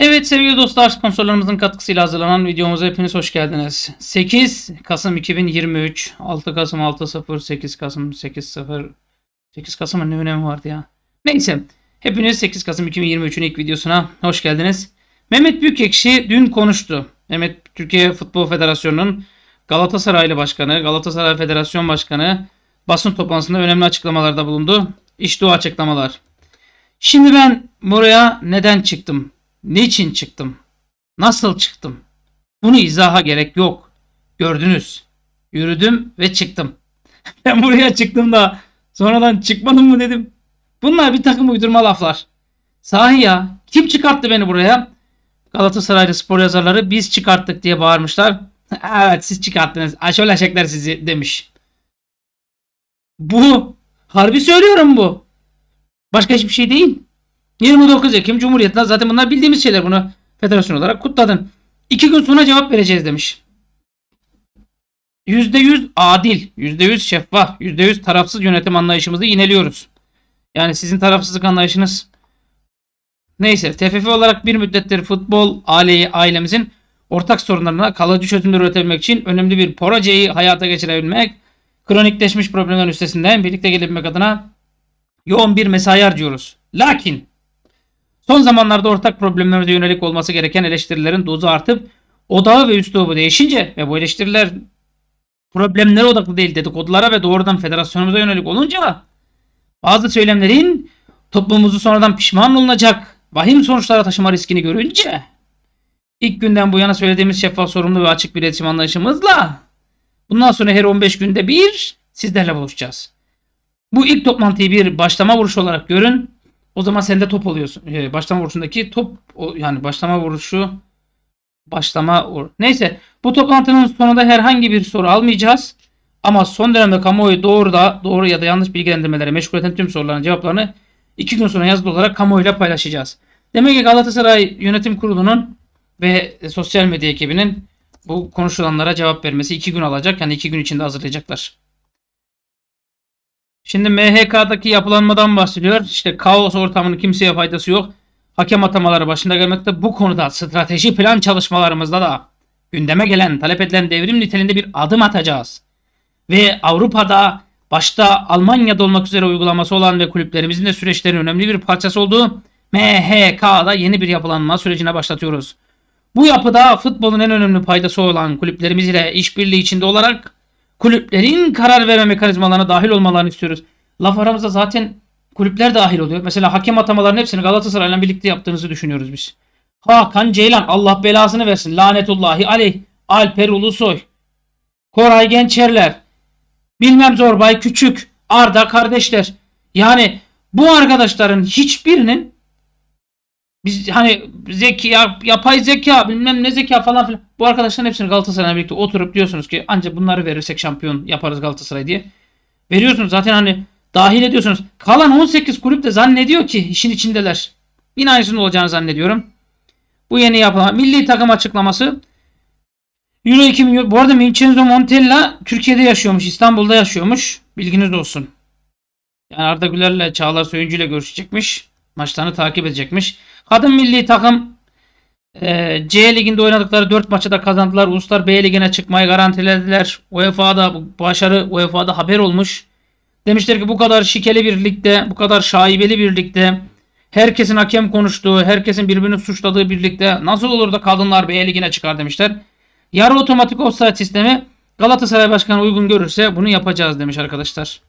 Evet sevgili dostlar sponsorlarımızın katkısıyla hazırlanan videomuza hepiniz hoş geldiniz. 8 Kasım 2023, 6 Kasım 6.0, 8 Kasım 8.0, 8 Kasım'ın ne önemi vardı ya? Neyse hepiniz 8 Kasım 2023'ün ilk videosuna hoş geldiniz. Mehmet Büyükekşi dün konuştu. Mehmet Türkiye Futbol Federasyonu'nun Galatasaraylı Başkanı, Galatasaray Federasyon Başkanı basın toplantısında önemli açıklamalarda bulundu. İşte o açıklamalar. Şimdi ben buraya neden çıktım? Niçin çıktım? Nasıl çıktım? Bunu izaha gerek yok. Gördünüz. Yürüdüm ve çıktım. ben buraya çıktım da sonradan çıkmadım mı dedim. Bunlar bir takım uydurma laflar. Sahi ya kim çıkarttı beni buraya? Galatasaraylı spor yazarları biz çıkarttık diye bağırmışlar. evet siz çıkarttınız. Aşol aşekler sizi demiş. Bu harbi söylüyorum bu. Başka hiçbir şey değil. 29 Ekim Cumhuriyeti'nde zaten bunlar bildiğimiz şeyler bunu federasyon olarak kutladın. İki gün sonra cevap vereceğiz demiş. %100 adil, %100 şeffaf, %100 tarafsız yönetim anlayışımızı ineliyoruz. Yani sizin tarafsızlık anlayışınız neyse TFF olarak bir müddettir futbol aileyi ailemizin ortak sorunlarına kalıcı çözümler üretebilmek için önemli bir projeyi hayata geçirebilmek, kronikleşmiş problemlerin üstesinden birlikte gelebilmek adına yoğun bir mesai harcıyoruz. Lakin Son zamanlarda ortak problemlerimize yönelik olması gereken eleştirilerin dozu artıp odağı ve üslubu değişince ve bu eleştiriler problemlere odaklı değil dedikodulara ve doğrudan federasyonumuza yönelik olunca bazı söylemlerin toplumumuzu sonradan pişman olunacak vahim sonuçlara taşıma riskini görünce ilk günden bu yana söylediğimiz şeffaf sorumlu ve açık bir iletişim anlayışımızla bundan sonra her 15 günde bir sizlerle buluşacağız. Bu ilk toplantıyı bir başlama vuruşu olarak görün o zaman sen de top oluyorsun. E, ee, başlama vuruşundaki top o, yani başlama vuruşu başlama vur. Neyse bu toplantının sonunda herhangi bir soru almayacağız. Ama son dönemde kamuoyu doğru da doğru ya da yanlış bilgilendirmelere meşgul eden tüm soruların cevaplarını iki gün sonra yazılı olarak kamuoyuyla paylaşacağız. Demek ki Galatasaray Yönetim Kurulu'nun ve e, sosyal medya ekibinin bu konuşulanlara cevap vermesi iki gün alacak. Yani iki gün içinde hazırlayacaklar. Şimdi MHK'daki yapılanmadan bahsediyor. İşte kaos ortamının kimseye faydası yok. Hakem atamaları başında gelmekte. Bu konuda strateji plan çalışmalarımızda da gündeme gelen, talep edilen devrim niteliğinde bir adım atacağız. Ve Avrupa'da başta Almanya'da olmak üzere uygulaması olan ve kulüplerimizin de süreçlerin önemli bir parçası olduğu MHK'da yeni bir yapılanma sürecine başlatıyoruz. Bu yapıda futbolun en önemli paydası olan kulüplerimiz ile işbirliği içinde olarak kulüplerin karar verme mekanizmalarına dahil olmalarını istiyoruz. Laf aramızda zaten kulüpler dahil oluyor. Mesela hakem atamalarının hepsini Galatasaray'la birlikte yaptığınızı düşünüyoruz biz. Hakan Ceylan Allah belasını versin. Lanetullahi aleyh. Alper Ulusoy. Koray Gençerler. Bilmem Zorbay Küçük. Arda kardeşler. Yani bu arkadaşların hiçbirinin biz hani zeki ya yapay zeka bilmem ne zeka falan filan. Bu arkadaşların hepsini Galatasaray'la birlikte oturup diyorsunuz ki ancak bunları verirsek şampiyon yaparız Galatasaray diye. Veriyorsunuz zaten hani dahil ediyorsunuz. Kalan 18 kulüp de zannediyor ki işin içindeler. Yine aynısının olacağını zannediyorum. Bu yeni yapılan milli takım açıklaması. Euro 2000 bu arada Vincenzo Montella Türkiye'de yaşıyormuş. İstanbul'da yaşıyormuş. Bilginiz olsun. Yani Arda Güler'le Çağlar Söyüncü ile görüşecekmiş. Maçlarını takip edecekmiş. Kadın milli takım e, C liginde oynadıkları 4 maçı da kazandılar. Uluslar B ligine çıkmayı garantilediler. UEFA'da başarı UEFA'da haber olmuş. Demişler ki bu kadar şikeli bir ligde, bu kadar şaibeli bir ligde, herkesin hakem konuştuğu, herkesin birbirini suçladığı bir ligde nasıl olur da kadınlar B ligine çıkar demişler. Yarı otomatik offside sistemi Galatasaray Başkanı uygun görürse bunu yapacağız demiş arkadaşlar.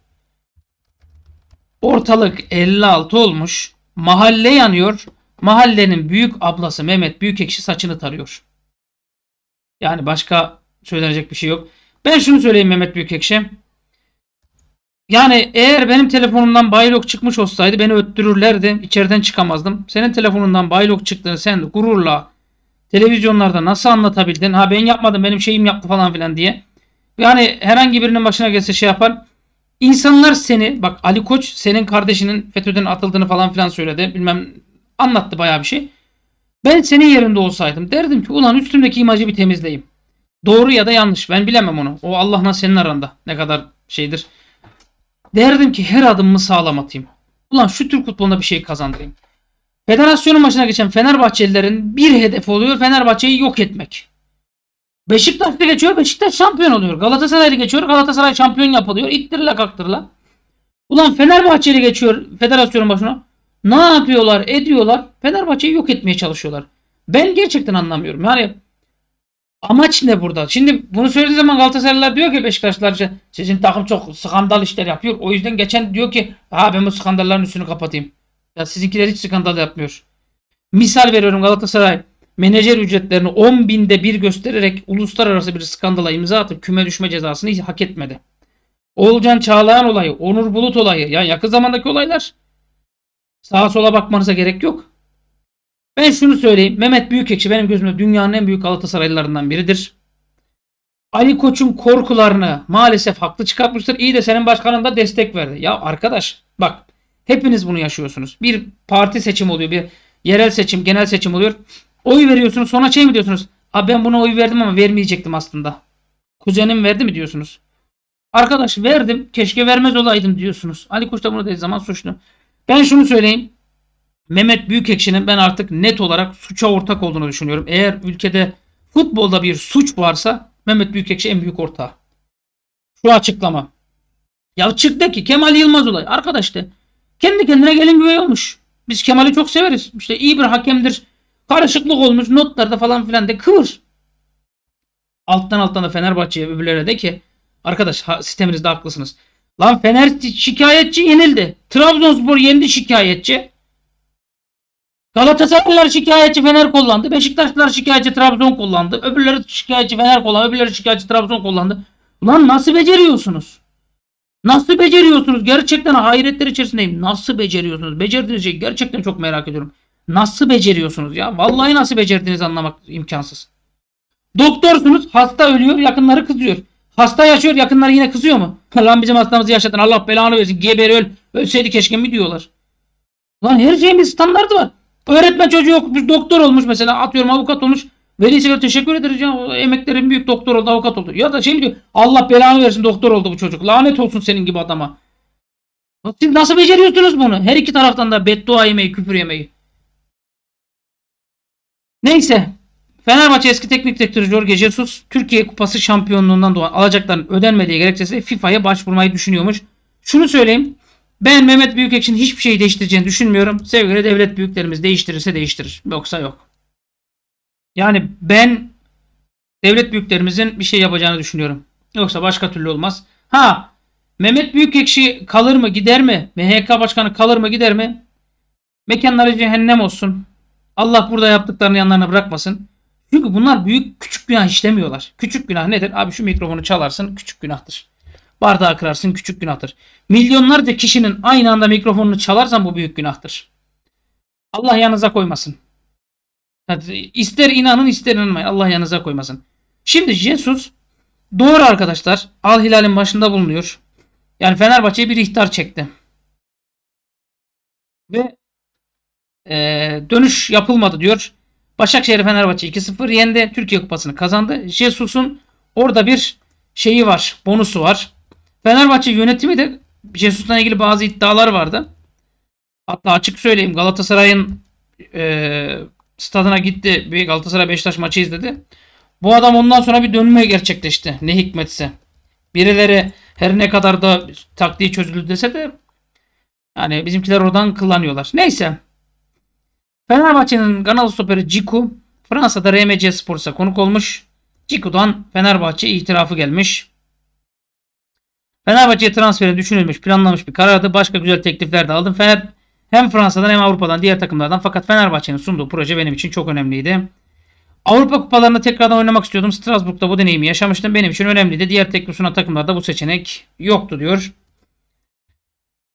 Ortalık 56 olmuş. Mahalle yanıyor. Mahallenin büyük ablası Mehmet büyük ekşi saçını tarıyor. Yani başka söylenecek bir şey yok. Ben şunu söyleyeyim Mehmet büyük Büyükekşi. Yani eğer benim telefonumdan Baylok çıkmış olsaydı beni öttürürlerdi. İçeriden çıkamazdım. Senin telefonundan Baylok çıktığını sen gururla televizyonlarda nasıl anlatabildin? Ha ben yapmadım benim şeyim yaptı falan filan diye. Yani herhangi birinin başına gelse şey yapar. İnsanlar seni bak Ali Koç senin kardeşinin FETÖ'den atıldığını falan filan söyledi. Bilmem Anlattı bayağı bir şey. Ben senin yerinde olsaydım derdim ki ulan üstümdeki imajı bir temizleyeyim. Doğru ya da yanlış ben bilemem onu. O Allah Allah'la senin aranda ne kadar şeydir. Derdim ki her adımımı sağlam atayım. Ulan şu Türk futboluna bir şey kazandırayım. Federasyonun başına geçen Fenerbahçelilerin bir hedef oluyor Fenerbahçe'yi yok etmek. Beşiktaş da geçiyor Beşiktaş şampiyon oluyor. Galatasaray'da geçiyor Galatasaray şampiyon yapılıyor. İttirla kaktırla. Ulan Fenerbahçeli geçiyor federasyonun başına. Ne yapıyorlar ediyorlar Fenerbahçe'yi yok etmeye çalışıyorlar. Ben gerçekten anlamıyorum. Yani amaç ne burada? Şimdi bunu söylediği zaman Galatasaraylılar diyor ki Beşiktaşlılar işte sizin takım çok skandal işler yapıyor. O yüzden geçen diyor ki ha ben bu skandalların üstünü kapatayım. Ya sizinkiler hiç skandal yapmıyor. Misal veriyorum Galatasaray menajer ücretlerini 10 binde bir göstererek uluslararası bir skandala imza atıp küme düşme cezasını hak etmedi. Olcan Çağlayan olayı, Onur Bulut olayı yani yakın zamandaki olaylar Sağa sola bakmanıza gerek yok. Ben şunu söyleyeyim. Mehmet Büyükekşi benim gözümde dünyanın en büyük Galatasaraylılarından biridir. Ali Koç'un korkularını maalesef haklı çıkartmıştır. İyi de senin başkanın da destek verdi. Ya arkadaş bak hepiniz bunu yaşıyorsunuz. Bir parti seçim oluyor. Bir yerel seçim, genel seçim oluyor. Oy veriyorsunuz sonra şey mi diyorsunuz? Abi ben buna oy verdim ama vermeyecektim aslında. Kuzenim verdi mi diyorsunuz? Arkadaş verdim keşke vermez olaydım diyorsunuz. Ali Koç da bunu dediği zaman suçlu. Ben şunu söyleyeyim. Mehmet Büyükekşi'nin ben artık net olarak suça ortak olduğunu düşünüyorum. Eğer ülkede futbolda bir suç varsa Mehmet Büyükekşi en büyük ortağı. Şu açıklama. Ya çıktı ki Kemal Yılmaz olay. Arkadaş de kendi kendine gelin güvey olmuş. Biz Kemal'i çok severiz. İşte iyi bir hakemdir. Karışıklık olmuş notlarda falan filan de kıvır. Alttan alttan da Fenerbahçe'ye öbürlerine de ki arkadaş sisteminizde haklısınız. Lan Fener şikayetçi yenildi. Trabzonspor yenildi şikayetçi. Galatasaraylılar şikayetçi Fener kullandı. Beşiktaşlılar şikayetçi Trabzon kullandı. Öbürleri şikayetçi Fener kullandı. Öbürleri şikayetçi Trabzon kullandı. Ulan nasıl beceriyorsunuz? Nasıl beceriyorsunuz? Gerçekten hayretler içerisindeyim. Nasıl beceriyorsunuz? Becerdiğiniz şey gerçekten çok merak ediyorum. Nasıl beceriyorsunuz ya? Vallahi nasıl becerdiğinizi anlamak imkansız. Doktorsunuz, hasta ölüyor, yakınları kızıyor. Hasta yaşıyor yakınları yine kızıyor mu? Lan bizim hastamızı yaşatın Allah belanı versin geber öl. Ölseydi keşke mi diyorlar. Lan her şeyin bir standartı var. Öğretmen çocuğu okumuş doktor olmuş mesela atıyorum avukat olmuş. Velisiyle teşekkür ederiz ya emeklerin büyük doktor oldu avukat oldu. Ya da şey diyor Allah belanı versin doktor oldu bu çocuk. Lanet olsun senin gibi adama. Siz nasıl beceriyorsunuz bunu? Her iki taraftan da beddua yemeyi küfür yemeyi. Neyse Fenerbahçe eski teknik direktörü Jorge Jesus Türkiye Kupası şampiyonluğundan doğan alacakların ödenmediği gerekçesiyle FIFA'ya başvurmayı düşünüyormuş. Şunu söyleyeyim. Ben Mehmet Büyükekşi'nin hiçbir şeyi değiştireceğini düşünmüyorum. Sevgili devlet büyüklerimiz değiştirirse değiştirir. Yoksa yok. Yani ben devlet büyüklerimizin bir şey yapacağını düşünüyorum. Yoksa başka türlü olmaz. Ha Mehmet Büyükekşi kalır mı gider mi? MHK başkanı kalır mı gider mi? Mekanları cehennem olsun. Allah burada yaptıklarını yanlarına bırakmasın. Çünkü bunlar büyük küçük günah işlemiyorlar. Küçük günah nedir? Abi şu mikrofonu çalarsın küçük günahtır. Bardağı kırarsın küçük günahtır. Milyonlarca kişinin aynı anda mikrofonunu çalarsan bu büyük günahtır. Allah yanınıza koymasın. İster inanın ister inanmayın. Allah yanınıza koymasın. Şimdi Jesus doğru arkadaşlar Al Hilal'in başında bulunuyor. Yani Fenerbahçe'ye bir ihtar çekti. Ve e, dönüş yapılmadı diyor. Başakşehir Fenerbahçe 2-0 yendi. Türkiye Kupası'nı kazandı. Jesus'un orada bir şeyi var. Bonusu var. Fenerbahçe yönetimi de Jesus'la ilgili bazı iddialar vardı. Hatta açık söyleyeyim Galatasaray'ın e, stadına gitti. Bir Galatasaray Beşiktaş maçı izledi. Bu adam ondan sonra bir dönme gerçekleşti. Ne hikmetse. Birileri her ne kadar da taktiği çözüldü dese de yani bizimkiler oradan kullanıyorlar. Neyse. Fenerbahçe'nin Ganalı stoperi Ciku Fransa'da RMC Sports'a konuk olmuş. Ciku'dan Fenerbahçe itirafı gelmiş. Fenerbahçe transferini düşünülmüş, planlanmış bir karardı. Başka güzel teklifler de aldım. Fener hem Fransa'dan hem Avrupa'dan diğer takımlardan fakat Fenerbahçe'nin sunduğu proje benim için çok önemliydi. Avrupa kupalarında tekrardan oynamak istiyordum. Strasbourg'da bu deneyimi yaşamıştım. Benim için önemliydi. Diğer teklif sunan takımlarda bu seçenek yoktu diyor.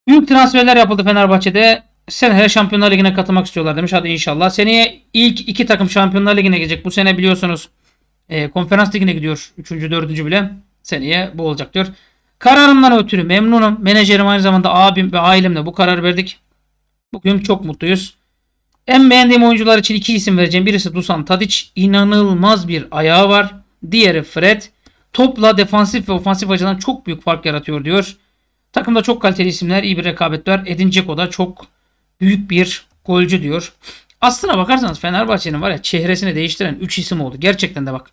Büyük transferler yapıldı Fenerbahçe'de seneye Şampiyonlar Ligi'ne katılmak istiyorlar demiş. Hadi inşallah. Seneye ilk iki takım Şampiyonlar Ligi'ne gelecek. Bu sene biliyorsunuz e, konferans ligine gidiyor. Üçüncü, dördüncü bile. Seneye bu olacak diyor. Kararımdan ötürü memnunum. Menajerim aynı zamanda abim ve ailemle bu karar verdik. Bugün çok mutluyuz. En beğendiğim oyuncular için iki isim vereceğim. Birisi Dusan Tadic. İnanılmaz bir ayağı var. Diğeri Fred. Topla defansif ve ofansif açıdan çok büyük fark yaratıyor diyor. Takımda çok kaliteli isimler, iyi bir rekabet var. Edin Dzeko da çok büyük bir golcü diyor. Aslına bakarsanız Fenerbahçe'nin var ya çehresini değiştiren 3 isim oldu. Gerçekten de bak.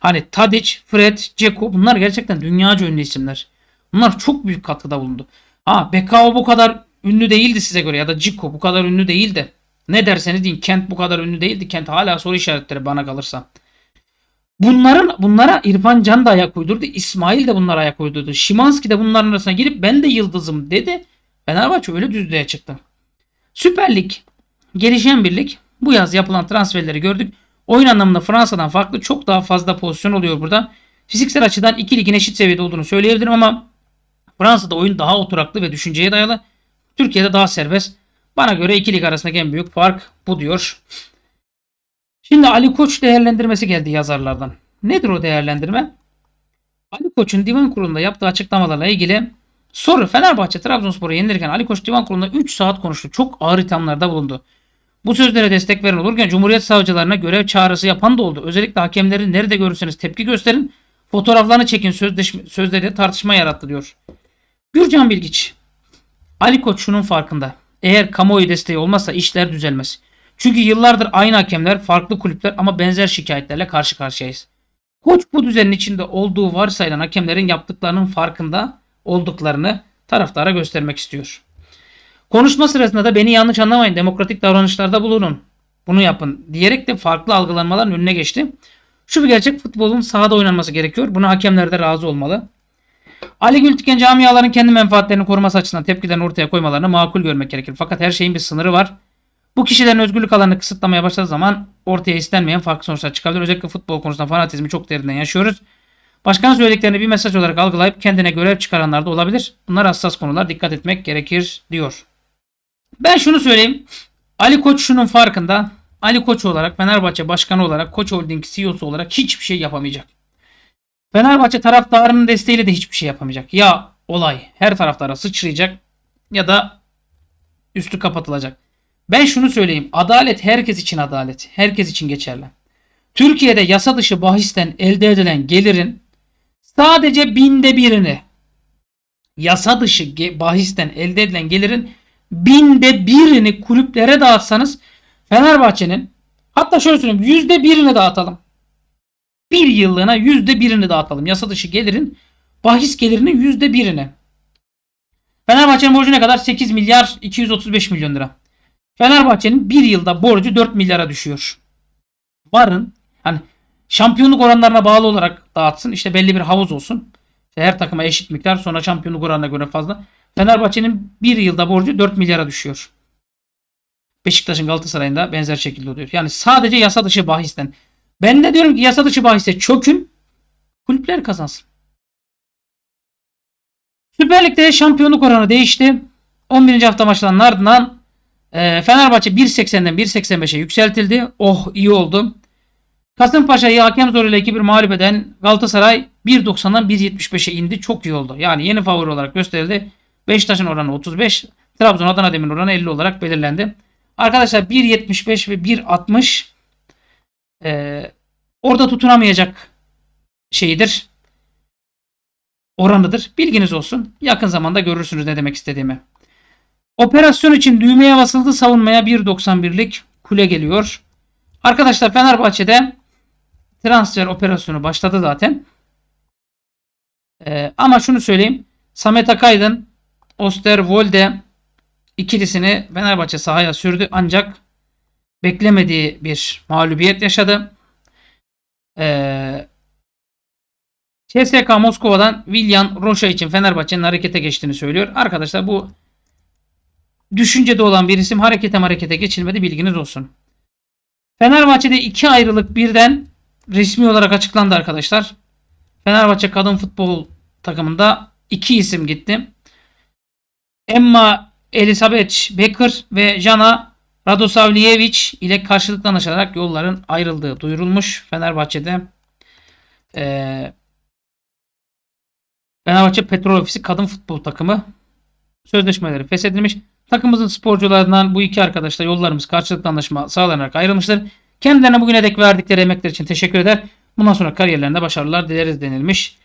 Hani Tadic, Fred, Ceko bunlar gerçekten dünyaca ünlü isimler. Bunlar çok büyük katkıda bulundu. Ha Bekao bu kadar ünlü değildi size göre ya da Ciko bu kadar ünlü değildi. Ne derseniz deyin Kent bu kadar ünlü değildi. Kent hala soru işaretleri bana kalırsa. Bunların bunlara İrfan Can da ayak uydurdu. İsmail de bunlara ayak uydurdu. Şimanski de bunların arasına girip ben de yıldızım dedi. Fenerbahçe öyle düzlüğe çıktı. Süper Lig. Gelişen bir lig. Bu yaz yapılan transferleri gördük. Oyun anlamında Fransa'dan farklı çok daha fazla pozisyon oluyor burada. Fiziksel açıdan iki ligin eşit seviyede olduğunu söyleyebilirim ama Fransa'da oyun daha oturaklı ve düşünceye dayalı. Türkiye'de daha serbest. Bana göre iki lig arasındaki en büyük fark bu diyor. Şimdi Ali Koç değerlendirmesi geldi yazarlardan. Nedir o değerlendirme? Ali Koç'un divan kurulunda yaptığı açıklamalarla ilgili Soru Fenerbahçe Trabzonspor'u yenilirken Ali Koç Divan Kurulu'nda 3 saat konuştu. Çok ağır ithamlarda bulundu. Bu sözlere destek veren olurken Cumhuriyet Savcılarına görev çağrısı yapan da oldu. Özellikle hakemleri nerede görürseniz tepki gösterin. Fotoğraflarını çekin sözleri tartışma yarattı diyor. Gürcan Bilgiç. Ali Koç şunun farkında. Eğer kamuoyu desteği olmazsa işler düzelmez. Çünkü yıllardır aynı hakemler, farklı kulüpler ama benzer şikayetlerle karşı karşıyayız. Koç bu düzenin içinde olduğu varsayılan hakemlerin yaptıklarının farkında olduklarını taraftara göstermek istiyor. Konuşma sırasında da beni yanlış anlamayın demokratik davranışlarda bulunun. Bunu yapın diyerek de farklı algılanmaların önüne geçti. Şu bir gerçek futbolun sahada oynanması gerekiyor. Buna hakemler de razı olmalı. Ali Gültiken camiaların kendi menfaatlerini koruması açısından tepkilerini ortaya koymalarını makul görmek gerekir. Fakat her şeyin bir sınırı var. Bu kişilerin özgürlük alanını kısıtlamaya başladığı zaman ortaya istenmeyen farklı sonuçlar çıkabilir. Özellikle futbol konusunda fanatizmi çok derinden yaşıyoruz. Başkanın söylediklerini bir mesaj olarak algılayıp kendine görev çıkaranlar da olabilir. Bunlar hassas konular dikkat etmek gerekir diyor. Ben şunu söyleyeyim. Ali Koç şunun farkında. Ali Koç olarak Fenerbahçe başkanı olarak Koç Holding CEO'su olarak hiçbir şey yapamayacak. Fenerbahçe taraftarının desteğiyle de hiçbir şey yapamayacak. Ya olay her taraftara sıçrayacak ya da üstü kapatılacak. Ben şunu söyleyeyim. Adalet herkes için adalet. Herkes için geçerli. Türkiye'de yasa dışı bahisten elde edilen gelirin sadece binde birini yasa dışı bahisten elde edilen gelirin binde birini kulüplere dağıtsanız Fenerbahçe'nin hatta şöyle söyleyeyim yüzde birini dağıtalım. Bir yıllığına yüzde birini dağıtalım. Yasa dışı gelirin bahis gelirinin yüzde birini. Fenerbahçe'nin borcu ne kadar? 8 milyar 235 milyon lira. Fenerbahçe'nin bir yılda borcu 4 milyara düşüyor. Varın hani Şampiyonluk oranlarına bağlı olarak dağıtsın. İşte belli bir havuz olsun. her takıma eşit miktar sonra şampiyonluk oranına göre fazla. Fenerbahçe'nin bir yılda borcu 4 milyara düşüyor. Beşiktaş'ın Galatasaray'ında benzer şekilde oluyor. Yani sadece yasa dışı bahisten. Ben de diyorum ki yasa dışı bahiste çökün. Kulüpler kazansın. Süper Lig'de şampiyonluk oranı değişti. 11. hafta maçlarının ardından e, Fenerbahçe 1.80'den 1.85'e yükseltildi. Oh iyi oldum. Kasımpaşa'yı hakem zoruyla 2-1 mağlup eden Galatasaray 1.90'dan 1.75'e indi. Çok iyi oldu. Yani yeni favori olarak gösterildi. Beşiktaş'ın oranı 35. Trabzon Adana Demir oranı 50 olarak belirlendi. Arkadaşlar 1.75 ve 1.60 ee, orada tutunamayacak şeyidir. Oranıdır. Bilginiz olsun. Yakın zamanda görürsünüz ne demek istediğimi. Operasyon için düğmeye basıldı. Savunmaya 1.91'lik kule geliyor. Arkadaşlar Fenerbahçe'de transfer operasyonu başladı zaten. Ee, ama şunu söyleyeyim. Samet Akaydın, Osterwolde ikilisini Fenerbahçe sahaya sürdü. Ancak beklemediği bir mağlubiyet yaşadı. Ee, Moskova'dan William Roşa için Fenerbahçe'nin harekete geçtiğini söylüyor. Arkadaşlar bu düşüncede olan bir isim harekete harekete geçilmedi bilginiz olsun. Fenerbahçe'de iki ayrılık birden resmi olarak açıklandı arkadaşlar. Fenerbahçe kadın futbol takımında iki isim gitti. Emma Elisabeth Becker ve Jana Radosavljevic ile karşılıklı anlaşarak yolların ayrıldığı duyurulmuş. Fenerbahçe'de e, Fenerbahçe Petrol Ofisi kadın futbol takımı sözleşmeleri feshedilmiş. Takımımızın sporcularından bu iki arkadaşla yollarımız karşılıklı anlaşma sağlanarak ayrılmıştır. Kendilerine bugüne dek verdikleri emekler için teşekkür eder. Bundan sonra kariyerlerinde başarılar dileriz denilmiş.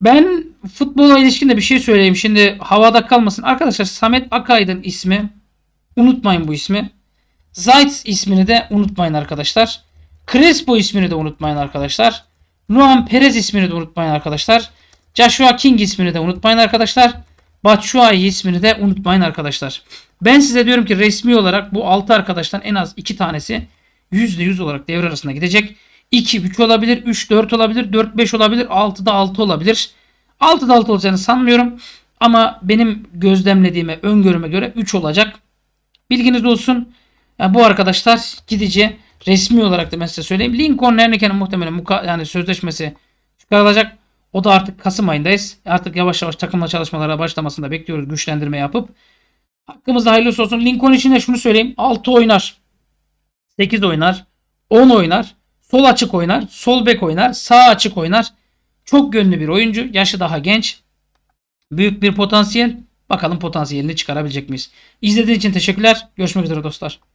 Ben futbola ilişkin de bir şey söyleyeyim. Şimdi havada kalmasın. Arkadaşlar Samet Akaydın ismi. Unutmayın bu ismi. Zayt ismini de unutmayın arkadaşlar. Crespo ismini de unutmayın arkadaşlar. Nuan Perez ismini de unutmayın arkadaşlar. Joshua King ismini de unutmayın arkadaşlar. Batshuayi ismini de unutmayın arkadaşlar. Ben size diyorum ki resmi olarak bu 6 arkadaştan en az 2 tanesi %100 olarak devre arasında gidecek. 2-3 olabilir, 3-4 olabilir, 4-5 olabilir, 6'da 6 olabilir. 6'da 6 olacağını sanmıyorum. Ama benim gözlemlediğime, öngörüme göre 3 olacak. Bilginiz olsun. Yani bu arkadaşlar gidici resmi olarak da ben size söyleyeyim. Lincoln Henrique'nin muhtemelen yani sözleşmesi çıkarılacak. O da artık Kasım ayındayız. Artık yavaş yavaş takımla çalışmalara başlamasını da bekliyoruz. Güçlendirme yapıp. Hakkımızda hayırlısı olsun. Lincoln için de şunu söyleyeyim. 6 oynar. 8 oynar, 10 oynar, sol açık oynar, sol bek oynar, sağ açık oynar. Çok gönlü bir oyuncu. Yaşı daha genç. Büyük bir potansiyel. Bakalım potansiyelini çıkarabilecek miyiz? İzlediğiniz için teşekkürler. Görüşmek üzere dostlar.